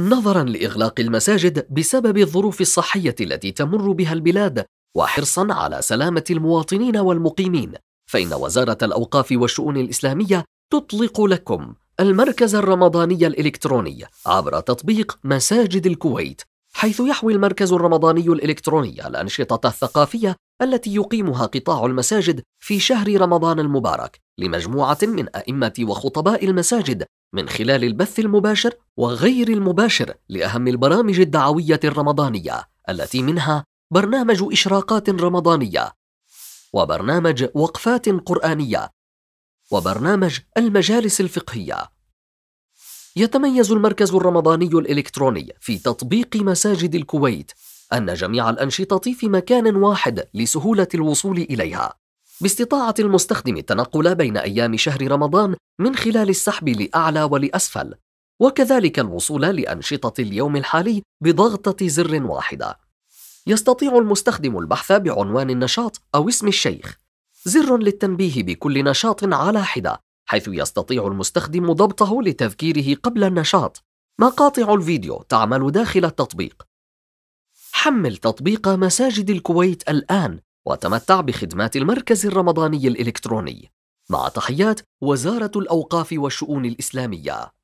نظرا لاغلاق المساجد بسبب الظروف الصحيه التي تمر بها البلاد وحرصا على سلامه المواطنين والمقيمين فان وزاره الاوقاف والشؤون الاسلاميه تطلق لكم المركز الرمضاني الالكتروني عبر تطبيق مساجد الكويت حيث يحوي المركز الرمضاني الالكتروني الانشطه الثقافيه التي يقيمها قطاع المساجد في شهر رمضان المبارك لمجموعه من ائمه وخطباء المساجد من خلال البث المباشر وغير المباشر لأهم البرامج الدعوية الرمضانية التي منها برنامج إشراقات رمضانية وبرنامج وقفات قرآنية وبرنامج المجالس الفقهية يتميز المركز الرمضاني الإلكتروني في تطبيق مساجد الكويت أن جميع الأنشطة في مكان واحد لسهولة الوصول إليها باستطاعة المستخدم التنقل بين أيام شهر رمضان من خلال السحب لأعلى ولأسفل، وكذلك الوصول لأنشطة اليوم الحالي بضغطة زر واحدة. يستطيع المستخدم البحث بعنوان النشاط أو اسم الشيخ. زر للتنبيه بكل نشاط على حدة، حيث يستطيع المستخدم ضبطه لتذكيره قبل النشاط. مقاطع الفيديو تعمل داخل التطبيق. حمل تطبيق مساجد الكويت الآن وتمتع بخدمات المركز الرمضاني الإلكتروني مع تحيات وزارة الأوقاف والشؤون الإسلامية